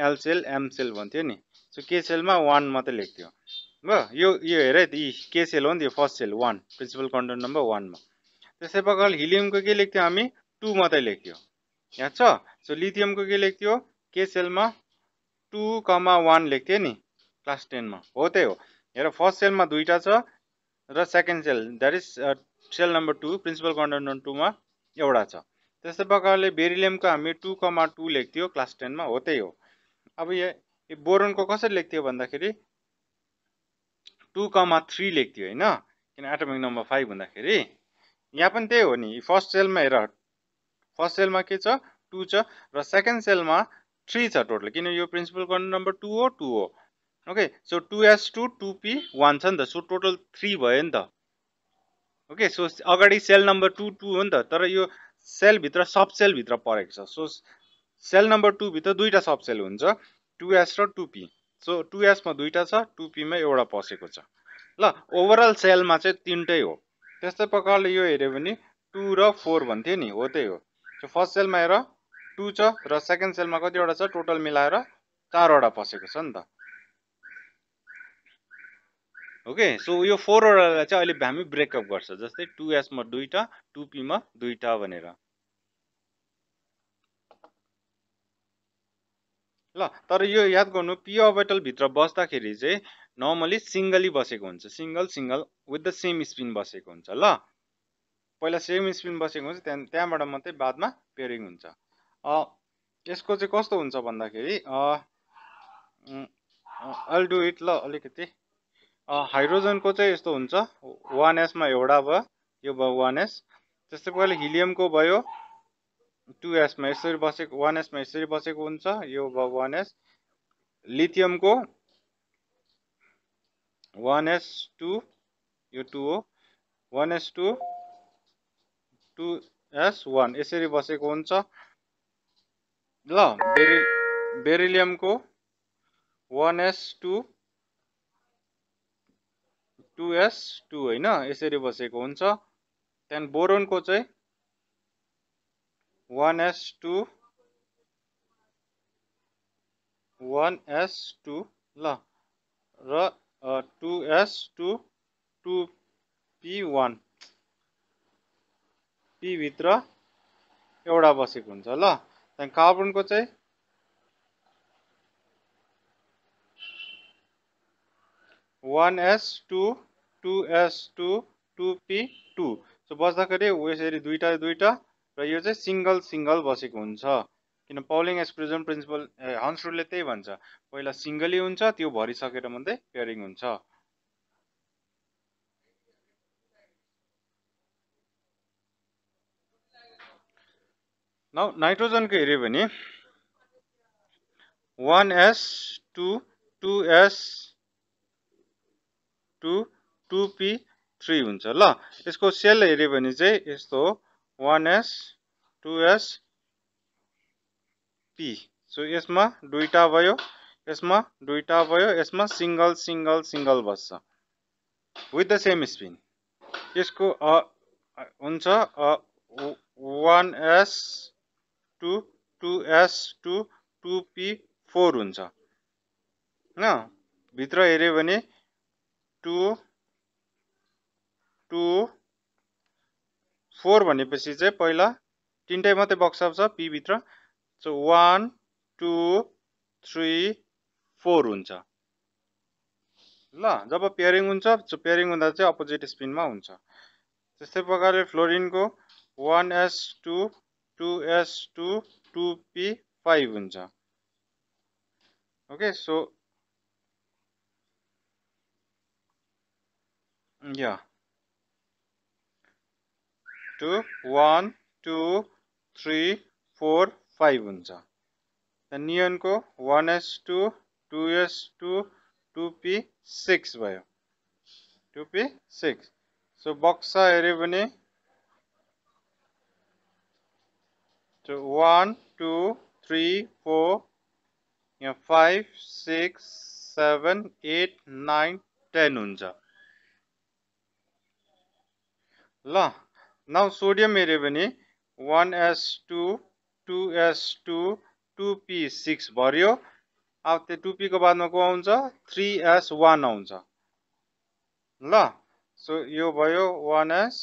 L shell M shell भन्थ्यो नि सो के सेलमा वान मात्रै लेख्थ्यो भयो यो यो हेर है यी के सेल हो नि यो first shell one principal quantum number वानमा त्यस्तै प्रकारले हिलियमको के लेख्थ्यो हामी टू मात्रै लेख्थ्यो याद छ सो लिथियमको के लेख्थ्यो के सेलमा टु कमा वान लेख्थ्यो नि क्लास टेनमा हो त्यही हो हेर फर्स्ट सेलमा दुईवटा छ र second shell that is shell number two principal quantum number टूमा एउटा छ त्यस्तै प्रकारले बेरिलियमको हामी टू कमा टू लेख्थ्यो क्लास टेनमा हो त्यही हो अब यहाँ बोरोनको कसरी लेख्थ्यो भन्दाखेरि टु कमा थ्री लेख्थ्यो होइन किन एटमिक नम्बर फाइभ हुँदाखेरि यहाँ पनि त्यही हो नि फर्स्ट सेलमा हेर फर्स्ट सेलमा के छ टू छ र सेकेन्ड सेलमा थ्री छ टोटल किन यो प्रिन्सिपल कर्नर नम्बर टू हो टू हो okay so two S two two P one छ नि त सो टोटल थ्री भयो नि त ओके सो अगाडि सेल नम्बर टू टू हो नि त तर यो सेलभित्र सब सेलभित्र परेको छ सो सेल नम्बर टूभित्र दुईवटा सब सेल हुन्छ टु एस र टु सो टु एसमा दुईवटा छ टु पीमा एउटा पसेको छ ल ओभरअल सेलमा चाहिँ तिनटै हो त्यस्तै प्रकारले यो हेऱ्यो भने टु र फोर भन्थ्यो नि हो त्यही हो सो फर्स्ट सेलमा हेर टु छ र सेकेन्ड सेलमा कतिवटा छ टोटल मिलाएर चारवटा पसेको छ नि त ओके सो यो फोरवटालाई चाहिँ अहिले हामी ब्रेकअप गर्छ जस्तै टु एसमा दुईवटा टु पीमा दुईवटा भनेर ल तर यो याद गर्नु पियो भित्र बस्दाखेरि चाहिँ नर्मली सिङ्गली बसेको हुन्छ single single with the same spin बसेको हुन्छ ल पहिला सेम स्पिन बसेको हुन्छ त्यहाँ त्यहाँबाट मात्रै बादमा पेयरिङ हुन्छ यसको चाहिँ कस्तो हुन्छ भन्दाखेरि अल डु इट ल अलिकति हाइड्रोजनको चाहिँ यस्तो हुन्छ वान एसमा एउटा भयो यो भयो वान एस त्यस्तै पहिला हिलियमको भयो टु एसमा यसरी बसेको वान एसमा यसरी बसेको हुन्छ यो भयो वान एस लिथियमको वान एस टु यो टु हो one S two two S one यसरी बसेको हुन्छ ल बेरि बेरिलियमको one S two two S two होइन यसरी बसेको हुन्छ त्यहाँदेखि बोरोनको चाहिँ one S two one S two ल two S two two P one P भि एटा बस को त्यहाँदेखि को one S two two S two two P two so बस्दाखेरि यसरी दुईटा दुईटा र यो चाहिँ सिङ्गल सिङ्गल बसेको हुन्छ किन पौलिङ एक्सक्लुजन प्रिन्सिपल हन्स त्यही भन्छ पहिला सिङ्गली हुन्छ त्यो भरिसकेर मात्रै पेयरिङ हुन्छ नाइट्रोजनको हेऱ्यो भने one S two two S two two P three हुन्छ ल यसको सेल हेऱ्यो भने चाहिँ यस्तो हो 1s, 2s, p. S P so यसमा दुईटा भयो यसमा दुईवटा भयो यसमा सिङ्गल सिङ्गल सिङ्गल बस्छ विथ द सेम स्पिन यसको अ हुन्छ one S two two S two two P हुन्छ होइन भित्र हेऱ्यो भने टु टु फोर भनेपछि चाहिँ पहिला तिनटै मात्रै बक्स आउँछ पीभित्र so one two three four हुन्छ ल जब पेयरिङ हुन्छ सो पेयरिङ हुँदा चाहिँ अपोजिट स्पिनमा हुन्छ त्यस्तै प्रकारले फ्लोरिनको one S two two S two two p five हुन्छ ओके सो या two one two three four हो निन को one S two two S two two p six भो टूपी पी सिक्स सो बक्सा हे वन टू थ्री फोर यहाँ five six seven eight nine ten हो ल Now सोडियम हेऱ्यो भने one S s two two p six भर्यो अब त्यो टुपीको बादमा को आउँछ थ्री एस वान आउँछ ल सो यो भयो वान एस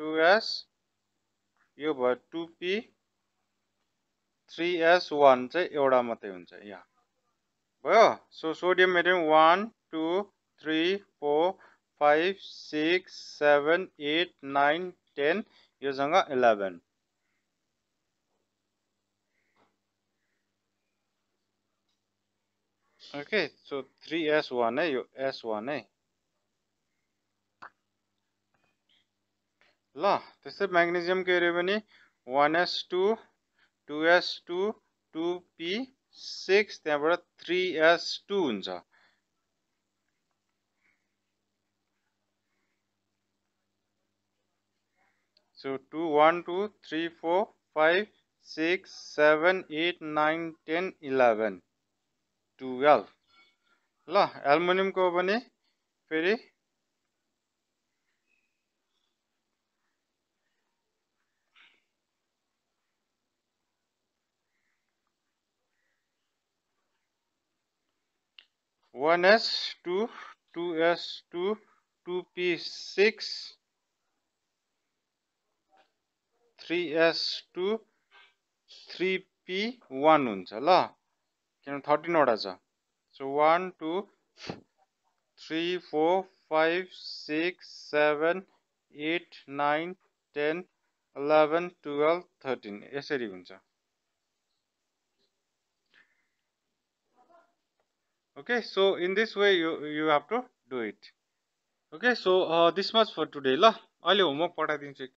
टु एस यो भयो थ्री एस वान चाहिँ एउटा मात्रै हुन्छ यहाँ भयो सो सोडियम हेऱ्यो भने one two three four five six seven eight nine ten योसँग eleven okay so three s one है यो एस वन है ल त्यस्तै के अरे one S two two S two two p six त्यहाँबाट थ्री एस टू हो so two one two three four five six seven eight nine ten eleven twelve ल एलुमिनियम को फिर one S two two S two two p six three s two three p one हुन्छ ल किनभने थर्टिनवटा छ so one two three four five six seven eight nine ten eleven twelve thirteen यसरी हुन्छ okay so in this way you you have to do it okay so this much for today ल अहिले homework पठाइदिन्छु